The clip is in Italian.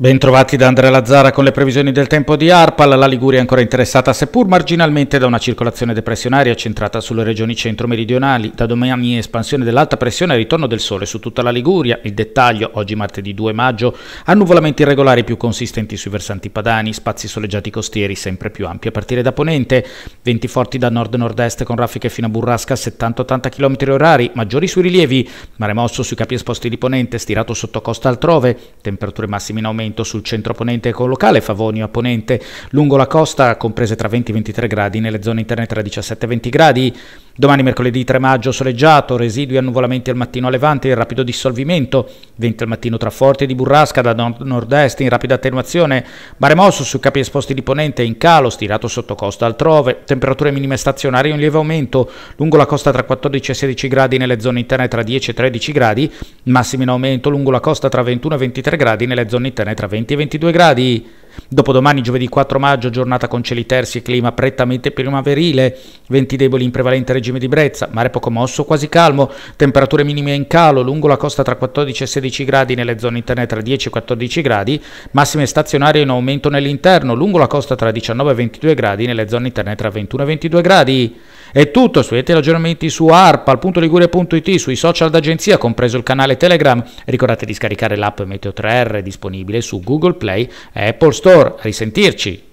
Bentrovati da Andrea Lazzara con le previsioni del tempo di ARPAL, la Liguria è ancora interessata seppur marginalmente da una circolazione depressionaria centrata sulle regioni centro-meridionali, da domani espansione dell'alta pressione e ritorno del sole su tutta la Liguria, il dettaglio oggi martedì 2 maggio, annuvolamenti irregolari più consistenti sui versanti padani, spazi soleggiati costieri sempre più ampi a partire da ponente, venti forti da nord-nord-est con raffiche fino a burrasca a 70-80 km h maggiori sui rilievi, mare mosso sui capi esposti di ponente, stirato sotto costa altrove, temperature massime in aumento vento sul centro ponente con locale, Favonio a ponente lungo la costa comprese tra 20 e 23 gradi, nelle zone interne tra 17 e 20 gradi. Domani mercoledì 3 maggio soleggiato, residui annuvolamenti al mattino a Levante in rapido dissolvimento, venti al mattino tra forti di burrasca da nord-est in rapida attenuazione, mare mosso su capi esposti di ponente in calo, stirato sotto costa altrove, temperature minime stazionarie in lieve aumento, lungo la costa tra 14 e 16 gradi nelle zone interne tra 10 e 13 gradi, massimo in aumento lungo la costa tra 21 e 23 gradi nelle zone interne tra 20 e 22 gradi. Dopodomani, giovedì 4 maggio, giornata con cieli tersi e clima prettamente primaverile, venti deboli in prevalente regime di brezza, mare poco mosso, quasi calmo, temperature minime in calo lungo la costa tra 14 e 16 gradi nelle zone interne tra 10 e 14 gradi, massime stazionarie in aumento nell'interno lungo la costa tra 19 e 22 gradi nelle zone interne tra 21 e 22 gradi. È tutto, studiate gli aggiornamenti su arpa.ligure.it, sui social d'agenzia, compreso il canale Telegram. Ricordate di scaricare l'app Meteo 3R disponibile su Google Play e Apple Store. A risentirci!